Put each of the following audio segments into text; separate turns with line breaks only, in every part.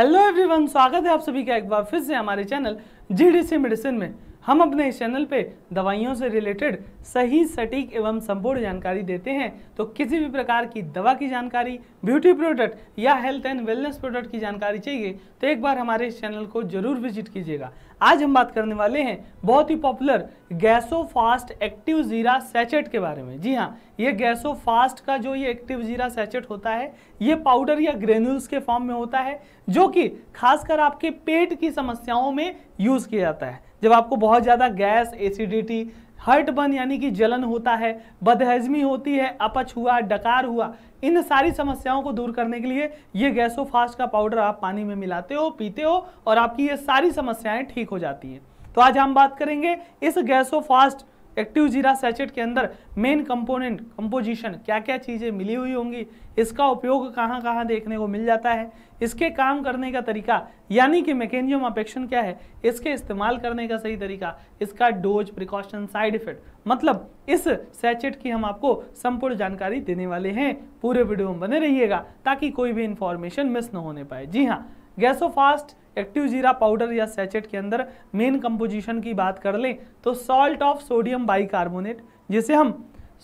hello everyone स्वागत है आप सभी का एक बार फिर से हमारे चैनल जीडीसी मेडिसिन में हम अपने इस चैनल पे दवाइयों से रिलेटेड सही सटीक एवं संपूर्ण जानकारी देते हैं तो किसी भी प्रकार की दवा की जानकारी ब्यूटी प्रोडक्ट या हेल्थ एंड वेलनेस प्रोडक्ट की जानकारी चाहिए तो एक बार हमारे इस चैनल को जरूर विजिट कीजिएगा आज हम बात करने वाले हैं बहुत ही पॉपुलर गैसो फास्ट एक्टिव जीरा सैचेट के बारे में जी हाँ ये गैसो फास्ट का जो ये एक्टिव जीरा सैचेट होता है ये पाउडर या ग्रेन्यूल्स के फॉर्म में होता है जो कि खासकर आपके पेट की समस्याओं में यूज़ किया जाता है जब आपको बहुत ज़्यादा गैस एसिडिटी हर्ट बन यानी कि जलन होता है बदहजमी होती है अपच हुआ डकार हुआ इन सारी समस्याओं को दूर करने के लिए ये गैसोफास्ट का पाउडर आप पानी में मिलाते हो पीते हो और आपकी ये सारी समस्याएं ठीक हो जाती हैं तो आज हम बात करेंगे इस गैसोफास्ट एक्टिव जीरा सैचेट के अंदर मेन कंपोनेंट कंपोजिशन क्या क्या चीज़ें मिली हुई होंगी इसका उपयोग कहाँ कहाँ देखने को मिल जाता है इसके काम करने का तरीका यानी कि मैकेनिज्म अपेक्शन क्या है इसके इस्तेमाल करने का सही तरीका इसका डोज प्रिकॉशन साइड इफेक्ट मतलब इस सैचेट की हम आपको संपूर्ण जानकारी देने वाले हैं पूरे वीडियो में बने रहिएगा ताकि कोई भी इंफॉर्मेशन मिस न होने पाए जी हाँ गैसोफास्ट एक्टिव जीरा पाउडर या सैचेट के अंदर मेन कंपोजिशन की बात कर लें तो सॉल्ट ऑफ सोडियम बाइकार्बोनेट जिसे हम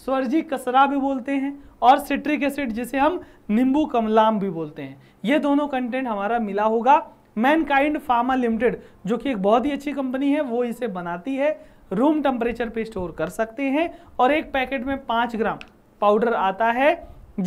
स्वर्जी कसरा भी बोलते हैं और सिट्रिक एसिड जिसे हम नींबू कमलाम भी बोलते हैं ये दोनों कंटेंट हमारा मिला होगा मैनकाइंड फार्मा लिमिटेड जो कि एक बहुत ही अच्छी कंपनी है वो इसे बनाती है रूम टेम्परेचर पे स्टोर कर सकते हैं और एक पैकेट में पाँच ग्राम पाउडर आता है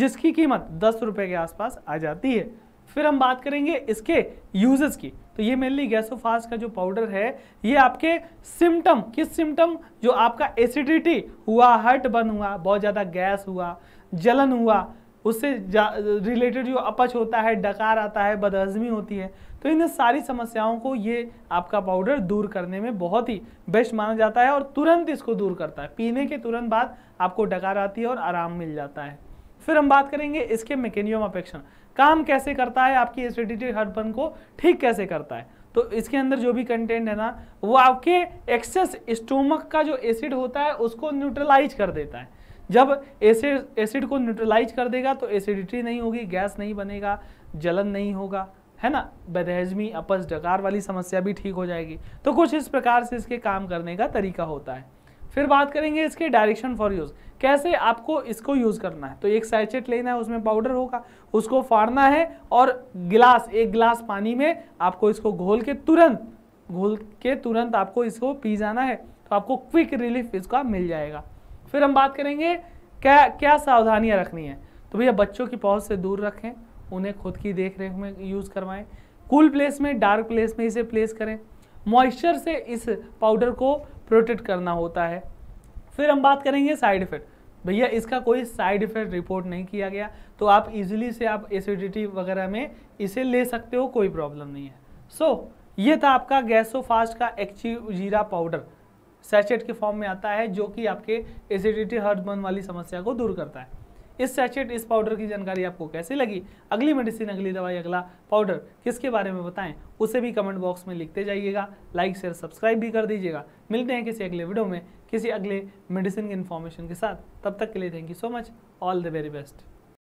जिसकी कीमत दस रुपये के आसपास आ जाती है फिर हम बात करेंगे इसके यूजेस की तो ये मेनली गैसोफास का जो पाउडर है ये आपके सिम्टम किस सिम्टम जो आपका एसिडिटी हुआ हर्ट बन हुआ बहुत ज़्यादा गैस हुआ जलन हुआ उससे रिलेटेड जो अपच होता है डकार आता है बदहजमी होती है तो इन सारी समस्याओं को ये आपका पाउडर दूर करने में बहुत ही बेस्ट माना जाता है और तुरंत इसको दूर करता है पीने के तुरंत बाद आपको डकार आती है और आराम मिल जाता है फिर हम बात करेंगे इसके मैकेनियम ऑफ एक्शन काम कैसे करता है आपकी एसिडिटी हड़पन को ठीक कैसे करता है तो इसके अंदर जो भी कंटेंट है ना वो आपके एक्सेस स्टोमक का जो एसिड होता है उसको न्यूट्रलाइज कर देता है जब एसिड एसिड को न्यूट्रलाइज कर देगा तो एसिडिटी नहीं होगी गैस नहीं बनेगा जलन नहीं होगा है ना बदहजमी अपस डकार वाली समस्या भी ठीक हो जाएगी तो कुछ इस प्रकार से इसके काम करने का तरीका होता है फिर बात करेंगे इसके डायरेक्शन फॉर यूज़ कैसे आपको इसको यूज़ करना है तो एक सैचेट लेना है उसमें पाउडर होगा उसको फाड़ना है और गिलास एक गिलास पानी में आपको इसको घोल के तुरंत घोल के तुरंत आपको इसको पी जाना है तो आपको क्विक रिलीफ इसका मिल जाएगा फिर हम बात करेंगे क्या क्या सावधानियाँ रखनी है तो भैया बच्चों की पहुँच से दूर रखें उन्हें खुद की देख रेख में यूज़ करवाएं कूल प्लेस में डार्क प्लेस में इसे प्लेस करें मॉइस्चर से इस पाउडर को प्रोटेक्ट करना होता है फिर हम बात करेंगे साइड इफेक्ट भैया इसका कोई साइड इफेक्ट रिपोर्ट नहीं किया गया तो आप इजीली से आप एसिडिटी वगैरह में इसे ले सकते हो कोई प्रॉब्लम नहीं है सो so, ये था आपका गैसोफास्ट का एक्ची जीरा पाउडर सैचेट के फॉर्म में आता है जो कि आपके एसिडिटी बन वाली समस्या को दूर करता है इस सैचेट इस पाउडर की जानकारी आपको कैसे लगी अगली मेडिसिन अगली दवाई अगला पाउडर किसके बारे में बताएं उसे भी कमेंट बॉक्स में लिखते जाइएगा लाइक शेयर सब्सक्राइब भी कर दीजिएगा मिलते हैं किसी अगले वीडियो में किसी अगले मेडिसिन की इन्फॉर्मेशन के साथ तब तक के लिए thank you so much all the very best